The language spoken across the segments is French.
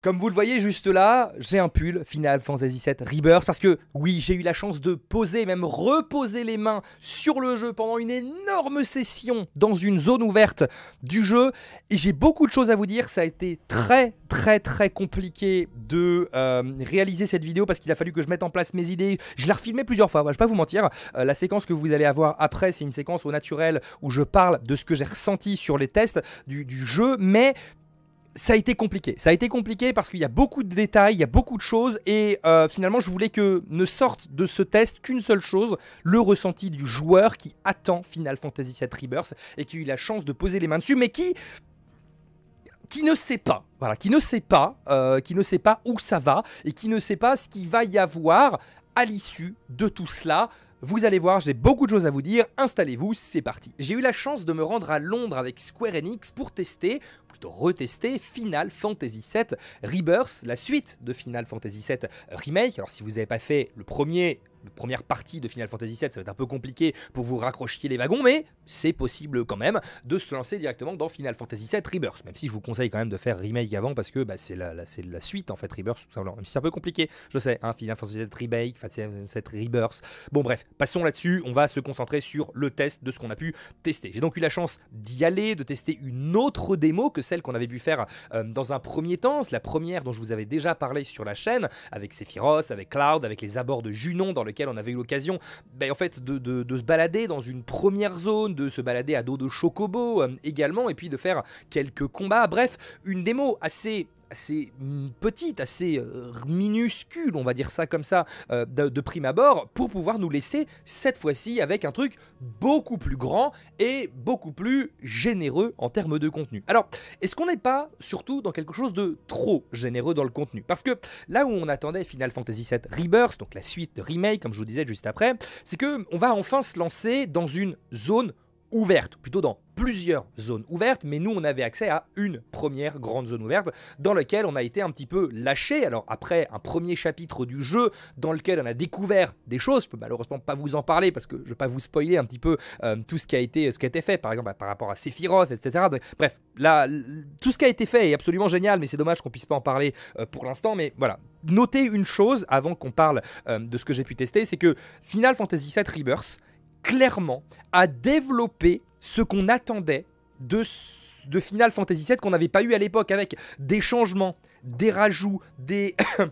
Comme vous le voyez juste là, j'ai un pull Final Fantasy VII Rebirth parce que oui, j'ai eu la chance de poser, même reposer les mains sur le jeu pendant une énorme session dans une zone ouverte du jeu et j'ai beaucoup de choses à vous dire. Ça a été très très très compliqué de euh, réaliser cette vidéo parce qu'il a fallu que je mette en place mes idées. Je l'ai refilmé plusieurs fois, je ne vais pas vous mentir. Euh, la séquence que vous allez avoir après, c'est une séquence au naturel où je parle de ce que j'ai ressenti sur les tests du jeu, mais ça a été compliqué. Ça a été compliqué parce qu'il y a beaucoup de détails, il y a beaucoup de choses, et euh, finalement, je voulais que ne sorte de ce test qu'une seule chose, le ressenti du joueur qui attend Final Fantasy VII Rebirth et qui a eu la chance de poser les mains dessus, mais qui qui ne sait pas, voilà, qui ne sait pas, euh, qui ne sait pas où ça va et qui ne sait pas ce qu'il va y avoir à l'issue de tout cela vous allez voir, j'ai beaucoup de choses à vous dire, installez-vous, c'est parti. J'ai eu la chance de me rendre à Londres avec Square Enix pour tester, plutôt retester, Final Fantasy VII Rebirth, la suite de Final Fantasy VII Remake. Alors si vous n'avez pas fait le premier, première partie de Final Fantasy VII, ça va être un peu compliqué pour vous raccrocher les wagons, mais c'est possible quand même de se lancer directement dans Final Fantasy VII Rebirth, même si je vous conseille quand même de faire remake avant parce que bah, c'est la, suite en fait, Rebirth tout simplement. Même si c'est un peu compliqué, je sais, hein, Final Fantasy VII Remake, Final Fantasy VII Rebirth. Bon, bref, passons là-dessus, on va se concentrer sur le test de ce qu'on a pu tester. J'ai donc eu la chance d'y aller, de tester une autre démo que celle qu'on avait pu faire euh, dans un premier temps, la première dont je vous avais déjà parlé sur la chaîne, avec Sephiroth, avec Cloud, avec les abords de Junon dans le lequel on avait eu l'occasion ben, en fait, de, de, se balader dans une première zone, de se balader à dos de chocobo euh, également, et puis de faire quelques combats. Bref, une démo assez assez mm, petite, assez euh, minuscule, on va dire ça comme ça, euh, de, prime abord, pour pouvoir nous laisser cette fois-ci avec un truc beaucoup plus grand et beaucoup plus généreux en termes de contenu. Alors, est-ce qu'on n'est pas surtout dans quelque chose de trop généreux dans le contenu Parce que là où on attendait Final Fantasy VII Rebirth, donc la suite de remake, comme je vous disais juste après, c'est que on va enfin se lancer dans une zone ouverte, plutôt dans plusieurs zones ouvertes, mais nous on avait accès à une première grande zone ouverte dans laquelle on a été un petit peu lâché. Alors après un premier chapitre du jeu dans lequel on a découvert des choses, je peux malheureusement pas vous en parler parce que je vais pas vous spoiler un petit peu euh, tout ce qui a été ce qui a été fait par exemple par rapport à Sephiroth, etc. Bref, là tout ce qui a été fait est absolument génial, mais c'est dommage qu'on puisse pas en parler euh, pour l'instant. Mais voilà, notez une chose avant qu'on parle euh, de ce que j'ai pu tester, c'est que Final Fantasy VII Rebirth clairement a développé ce qu'on attendait de, de Final Fantasy VII qu'on n'avait pas eu à l'époque avec des changements, des rajouts, des...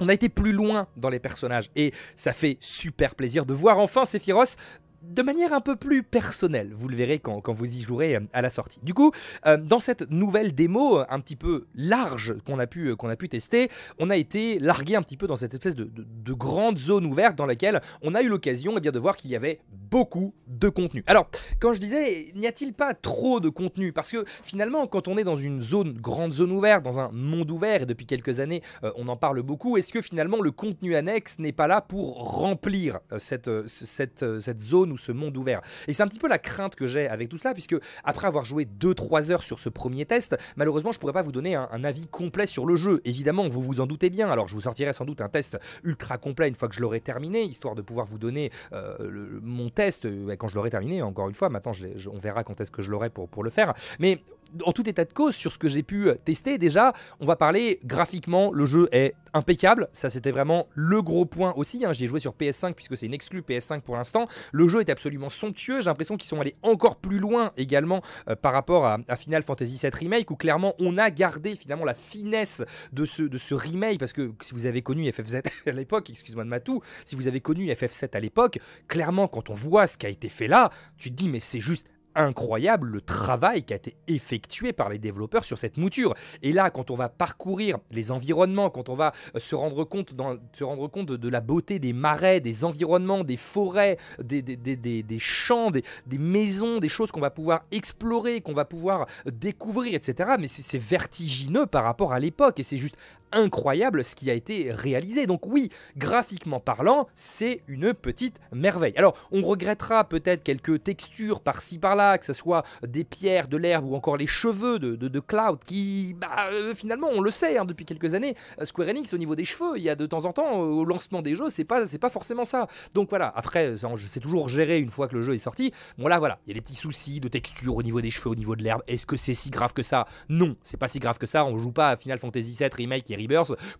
on a été plus loin dans les personnages et ça fait super plaisir de voir enfin Sephiroth de manière un peu plus personnelle. Vous le verrez quand, vous y jouerez euh, à la sortie. Du coup, euh, dans cette nouvelle démo euh, un petit peu large qu'on a, pu, qu'on a pu tester, on a été largué un petit peu dans cette espèce de, grande zone ouverte dans laquelle on a eu l'occasion et eh bien, de voir qu'il y avait beaucoup de contenu. Alors, quand je disais, n'y a-t-il pas trop de contenu Parce que finalement, quand on est dans une zone, grande zone ouverte, dans un monde ouvert, et depuis quelques années, on en parle beaucoup, est-ce que finalement le contenu annexe n'est pas là pour remplir cette, cette, cette zone ou ce monde ouvert. Et c'est un petit peu la crainte que j'ai avec tout cela, puisque après avoir joué 2-3 heures sur ce premier test, malheureusement, je pourrais pas vous donner un, avis complet sur le jeu. Évidemment, vous vous en doutez bien. Alors, je vous sortirai sans doute un test ultra complet une fois que je l'aurai terminé, histoire de pouvoir vous donner euh, mon test euh, quand je l'aurai terminé. Encore une fois, maintenant, je on verra quand est-ce que je l'aurai pour, pour le faire. Mais en tout état de cause, sur ce que j'ai pu euh, tester déjà, on va parler graphiquement, le jeu est impeccable, ça c'était vraiment le gros point aussi, hein. J'ai joué sur PS5 puisque c'est une exclue PS5 pour l'instant, le jeu est absolument somptueux, j'ai l'impression qu'ils sont allés encore plus loin également euh, par rapport à, Final Fantasy VII Remake où clairement on a gardé finalement la finesse de ce, remake parce que si vous avez connu FF7 à l'époque, excuse-moi de ma si vous avez connu FF7 à l'époque, clairement quand on voit ce qui a été fait là, tu te dis mais c'est juste incroyable le travail qui a été effectué par les développeurs sur cette mouture. Et là, quand on va parcourir les environnements, quand on va euh, se rendre compte, de, la beauté des marais, des environnements, des forêts, des, des champs, des, maisons, des choses qu'on va pouvoir explorer, qu'on va pouvoir euh, découvrir, etc. Mais c'est vertigineux par rapport à l'époque et c'est juste incroyable ce qui a été réalisé. Donc oui, graphiquement parlant, c'est une petite merveille. Alors on regrettera peut-être quelques textures par-ci par-là, que ce soit des pierres, de l'herbe ou encore les cheveux de, Cloud qui, bah, euh, finalement, on le sait hein, depuis quelques années, euh, Square Enix au niveau des cheveux, il y a de temps en temps euh, au lancement des jeux, c'est pas, c'est pas forcément ça. Donc voilà, après, c'est toujours géré une fois que le jeu est sorti. Bon là voilà, il y a des petits soucis de texture au niveau des cheveux, au niveau de l'herbe. Est-ce que c'est si grave que ça Non, c'est pas si grave que ça. On joue pas à Final Fantasy VII Remake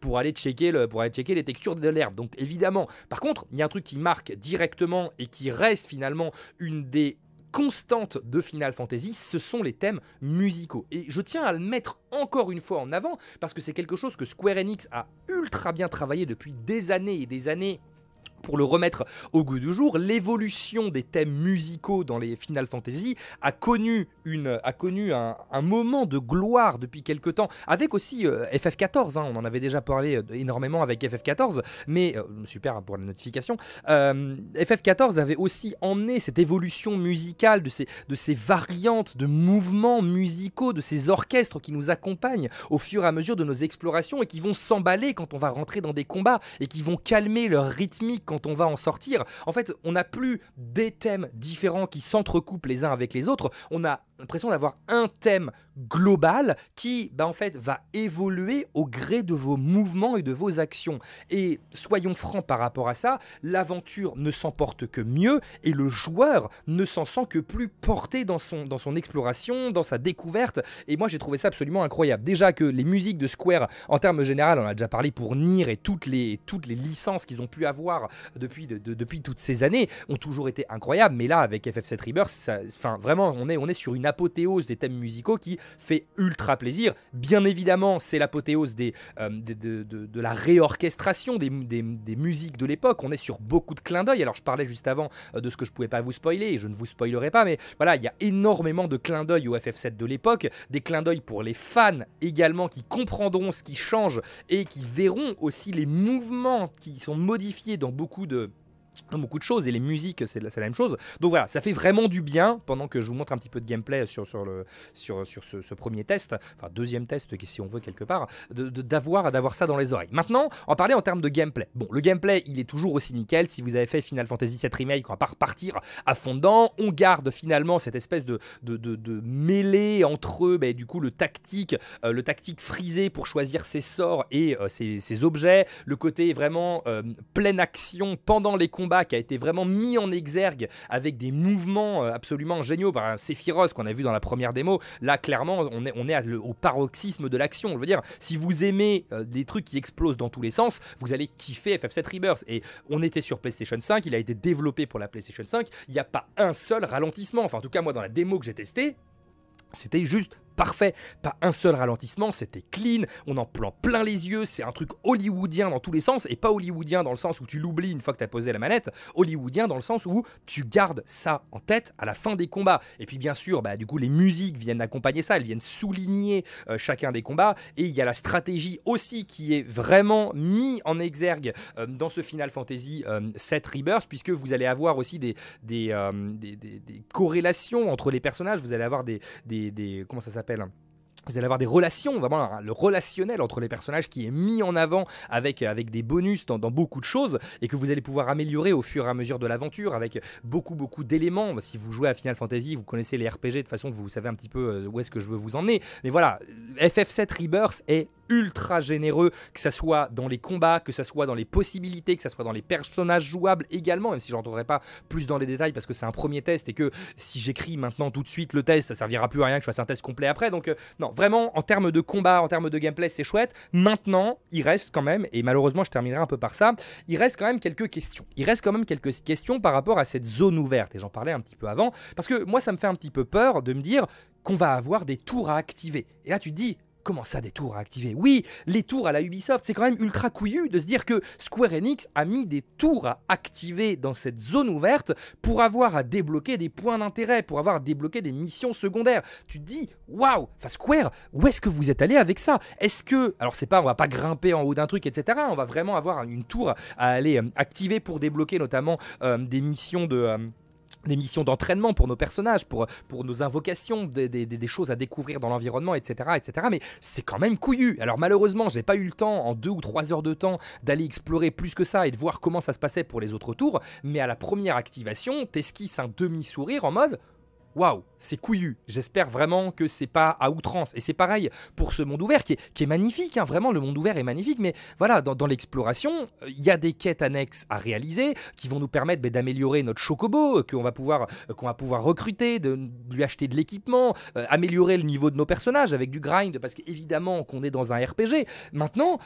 pour aller checker, les textures de l'herbe. Donc évidemment, par contre, il y a un truc qui marque directement et qui reste finalement une des constantes de Final Fantasy, ce sont les thèmes musicaux. Et je tiens à le mettre encore une fois en avant, parce que c'est quelque chose que Square Enix a ultra bien travaillé depuis des années et des années pour le remettre au goût du jour, l'évolution des thèmes musicaux dans les Final Fantasy a connu, une, a connu un, moment de gloire depuis quelques temps, avec aussi euh, FF14, hein, on en avait déjà parlé euh, énormément avec FF14, mais euh, super hein, pour la notification, FF14 avait aussi emmené cette évolution musicale de ces, de ces variantes de mouvements musicaux, de ces orchestres qui nous accompagnent au fur et à mesure de nos explorations et qui vont s'emballer quand on va rentrer dans des combats et qui vont calmer leur rythmique quand on va en sortir. En fait, on n'a plus des thèmes différents qui s'entrecoupent les uns avec les autres. On a l'impression d'avoir un thème global qui, bah, en fait, va évoluer au gré de vos mouvements et de vos actions. Et soyons francs par rapport à ça, l'aventure ne s'emporte que mieux et le joueur ne s'en sent que plus porté dans son, dans son exploration, dans sa découverte. Et moi, j'ai trouvé ça absolument incroyable. Déjà que les musiques de Square, en termes général, on a déjà parlé pour Nier et toutes les, toutes les licences qu'ils ont pu avoir depuis, depuis toutes ces années, ont toujours été incroyables. Mais là, avec FF7 Rebirth, enfin, vraiment, on est, on est sur une apothéose des thèmes musicaux qui fait ultra plaisir. Bien évidemment, c'est l'apothéose euh, de, la réorchestration des, musiques de l'époque. On est sur beaucoup de clins d'œil. Alors, je parlais juste avant euh, de ce que je pouvais pas vous spoiler et je ne vous spoilerai pas, mais voilà, il y a énormément de clins d'œil au FF7 de l'époque, des clins d'œil pour les fans également qui comprendront ce qui change et qui verront aussi les mouvements qui sont modifiés dans beaucoup de beaucoup de choses et les musiques c'est la, même chose donc voilà ça fait vraiment du bien pendant que je vous montre un petit peu de gameplay sur, sur, le, sur, sur ce, premier test enfin deuxième test si on veut quelque part d'avoir d'avoir ça dans les oreilles maintenant en parler en termes de gameplay bon le gameplay il est toujours aussi nickel si vous avez fait Final Fantasy 7 Remake on va pas repartir à fond dedans on garde finalement cette espèce de, de, de, mêlée entre eux ben, du coup le tactique euh, le tactique frisé pour choisir ses sorts et euh, ses, objets le côté vraiment euh, pleine action pendant les combats qui a été vraiment mis en exergue avec des mouvements euh, absolument géniaux. un bah, Sephiroth qu'on a vu dans la première démo, là clairement on est, au paroxysme de l'action. Je veux dire, si vous aimez euh, des trucs qui explosent dans tous les sens, vous allez kiffer FF7 Rebirth. Et on était sur PlayStation 5, il a été développé pour la PlayStation 5, il n'y a pas un seul ralentissement. Enfin en tout cas moi dans la démo que j'ai testée, c'était juste parfait, pas un seul ralentissement, c'était clean, on en plant plein les yeux, c'est un truc hollywoodien dans tous les sens, et pas hollywoodien dans le sens où tu l'oublies une fois que t'as posé la manette, hollywoodien dans le sens où tu gardes ça en tête à la fin des combats. Et puis bien sûr, bah, du coup, les musiques viennent accompagner ça, elles viennent souligner euh, chacun des combats, et il y a la stratégie aussi qui est vraiment mise en exergue euh, dans ce Final Fantasy 7 euh, Rebirth, puisque vous allez avoir aussi des, des, des, des, corrélations entre les personnages, vous allez avoir des, des, comment ça s'appelle vous allez avoir des relations, vraiment le relationnel entre les personnages qui est mis en avant avec, avec des bonus dans, beaucoup de choses et que vous allez pouvoir améliorer au fur et à mesure de l'aventure avec beaucoup beaucoup d'éléments. Si vous jouez à Final Fantasy, vous connaissez les RPG, de façon façon vous savez un petit peu euh, où est-ce que je veux vous emmener. Mais voilà, FF7 Rebirth est ultra généreux, que ça soit dans les combats, que ça soit dans les possibilités, que ça soit dans les personnages jouables également, même si j'entrerai pas plus dans les détails parce que c'est un premier test et que si j'écris maintenant tout de suite le test, ça servira plus à rien que je fasse un test complet après. Donc euh, non, vraiment en termes de combat, en termes de gameplay, c'est chouette. Maintenant, il reste quand même, et malheureusement je terminerai un peu par ça, il reste quand même quelques questions. Il reste quand même quelques questions par rapport à cette zone ouverte, et j'en parlais un petit peu avant, parce que moi ça me fait un petit peu peur de me dire qu'on va avoir des tours à activer. Et là tu dis, Comment ça des tours à activer Oui, les tours à la Ubisoft, c'est quand même ultra couillu de se dire que Square Enix a mis des tours à activer dans cette zone ouverte pour avoir à débloquer des points d'intérêt, pour avoir à débloquer des missions secondaires. Tu te dis, waouh Enfin Square, où est-ce que vous êtes allé avec ça Est-ce que, alors c'est pas, on va pas grimper en haut d'un truc, etc. On va vraiment avoir une tour à aller euh, activer pour débloquer notamment euh, des missions de... Euh, des missions d'entraînement pour nos personnages, pour, pour nos invocations, des, choses à découvrir dans l'environnement, etc., etc. Mais c'est quand même couillu. Alors malheureusement, j'ai pas eu le temps, en deux ou trois heures de temps, d'aller explorer plus que ça et de voir comment ça se passait pour les autres tours, mais à la première activation, t'esquisses un demi-sourire en mode waouh, c'est couillu. J'espère vraiment que c'est pas à outrance. Et c'est pareil pour ce monde ouvert qui est, qui est magnifique. Hein. Vraiment, le monde ouvert est magnifique. Mais voilà, dans, l'exploration, euh, il y a des quêtes annexes à réaliser qui vont nous permettre ben, d'améliorer notre chocobo, euh, qu'on va, pouvoir, euh, qu'on va pouvoir recruter, de, lui acheter de l'équipement, améliorer le niveau de nos personnages avec du grind, parce qu'évidemment qu'on est dans un RPG. Maintenant,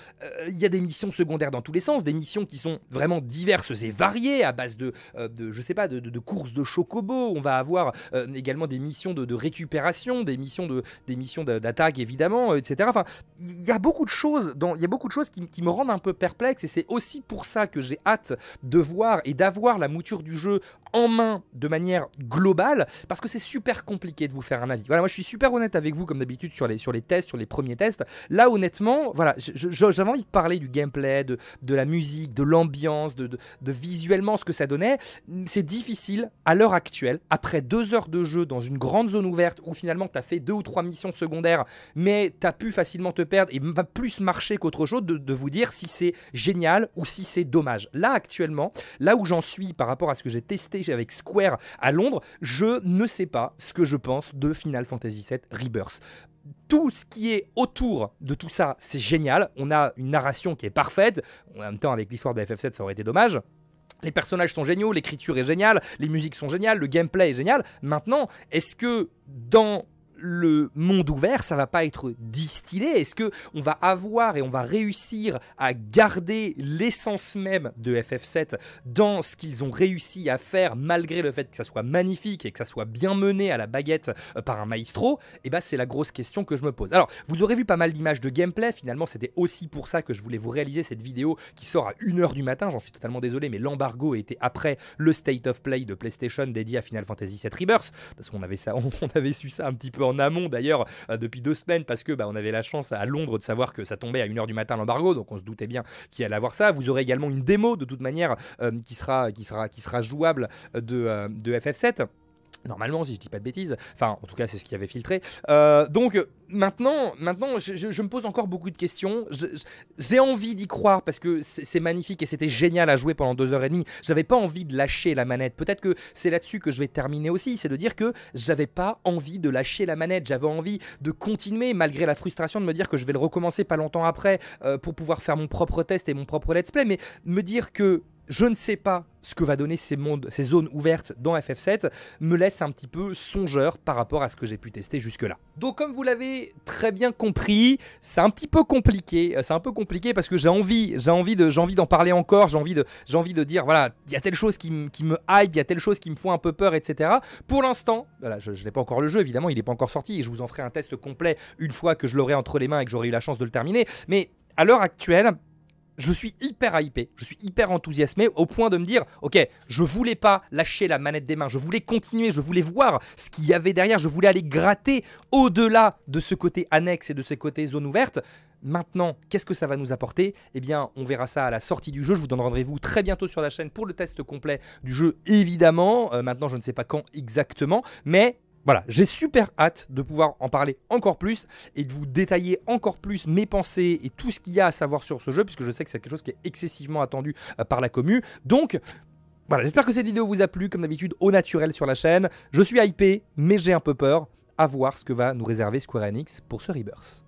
il y a des missions secondaires dans tous les sens, des missions qui sont vraiment diverses et variées à base de, je sais pas, de, de courses de chocobo. On va avoir également des missions de, récupération, des missions de, des missions d'attaque évidemment, etc. Enfin, il y a beaucoup de choses, il y a beaucoup de choses qui, me rendent un peu perplexe et c'est aussi pour ça que j'ai hâte de voir et d'avoir la mouture du jeu en main de manière globale parce que c'est super compliqué de vous faire un avis. Voilà, moi je suis super honnête avec vous comme d'habitude sur les, sur les tests, sur les premiers tests. Là honnêtement, voilà, j'avais envie de parler du gameplay, de, la musique, de l'ambiance, de, de, de visuellement ce que ça donnait. C'est difficile à l'heure actuelle, après deux heures de jeu dans une grande zone ouverte où finalement tu as fait deux ou trois missions secondaires, mais tu as pu facilement te perdre et plus marcher qu'autre chose, de, vous dire si c'est génial ou si c'est dommage. Là, actuellement, là où j'en suis par rapport à ce que j'ai testé avec Square à Londres, je ne sais pas ce que je pense de Final Fantasy VII Rebirth tout ce qui est autour de tout ça, c'est génial. On a une narration qui est parfaite. En même temps, avec l'histoire de FF7, ça aurait été dommage. Les personnages sont géniaux, l'écriture est géniale, les musiques sont géniales, le gameplay est génial. Maintenant, est-ce que dans le monde ouvert, ça va pas être distillé Est-ce que on va avoir et on va réussir à garder l'essence même de FF7 dans ce qu'ils ont réussi à faire malgré le fait que ça soit magnifique et que ça soit bien mené à la baguette euh, par un maestro Et eh ben c'est la grosse question que je me pose. Alors, vous aurez vu pas mal d'images de gameplay, finalement c'était aussi pour ça que je voulais vous réaliser cette vidéo qui sort à 1h du matin, j'en suis totalement désolé mais l'embargo était après le State of Play de PlayStation dédié à Final Fantasy VII Rebirth parce qu'on avait ça on avait su ça un petit peu en amont d'ailleurs euh, depuis deux semaines parce que bah, on avait la chance à Londres de savoir que ça tombait à 1h du matin l'embargo, donc on se doutait bien qu'il allait avoir ça. Vous aurez également une démo de toute manière euh, qui, sera, qui, sera, qui sera jouable de, euh, de FF7. Normalement, si je dis pas de bêtises. Enfin, en tout cas, c'est ce qui avait filtré. Euh, donc maintenant, maintenant, je, me pose encore beaucoup de questions. J'ai envie d'y croire parce que c'est magnifique et c'était génial à jouer pendant deux heures et demie. J'avais pas envie de lâcher la manette. Peut-être que c'est là-dessus que je vais terminer aussi, c'est de dire que j'avais pas envie de lâcher la manette. J'avais envie de continuer malgré la frustration de me dire que je vais le recommencer pas longtemps après euh, pour pouvoir faire mon propre test et mon propre let's play. Mais me dire que je ne sais pas ce que va donner ces, mondes, ces zones ouvertes dans FF7 me laisse un petit peu songeur par rapport à ce que j'ai pu tester jusque-là. Donc comme vous l'avez très bien compris, c'est un petit peu compliqué, euh, c'est un peu compliqué parce que j'ai envie, j'ai envie de, j'ai envie d'en parler encore, j'ai envie de, j'ai envie de dire voilà, il y a telle chose qui, me hype, il y a telle chose qui me font un peu peur, etc. Pour l'instant, voilà, je, je n'ai pas encore le jeu évidemment, il n'est pas encore sorti et je vous en ferai un test complet une fois que je l'aurai entre les mains et que j'aurai eu la chance de le terminer. Mais à l'heure actuelle, je suis hyper hypé, je suis hyper enthousiasmé au point de me dire ok, je voulais pas lâcher la manette des mains, je voulais continuer, je voulais voir ce qu'il y avait derrière, je voulais aller gratter au-delà de ce côté annexe et de ce côté zone ouverte. Maintenant, qu'est-ce que ça va nous apporter Eh bien, on verra ça à la sortie du jeu. Je vous donne rendez-vous très bientôt sur la chaîne pour le test complet du jeu, évidemment. Euh, maintenant, je ne sais pas quand exactement, mais voilà, j'ai super hâte de pouvoir en parler encore plus et de vous détailler encore plus mes pensées et tout ce qu'il y a à savoir sur ce jeu, puisque je sais que c'est quelque chose qui est excessivement attendu euh, par la commu. Donc, voilà, j'espère que cette vidéo vous a plu, comme d'habitude, au naturel sur la chaîne. Je suis hypé, mais j'ai un peu peur à voir ce que va nous réserver Square Enix pour ce Rebirth.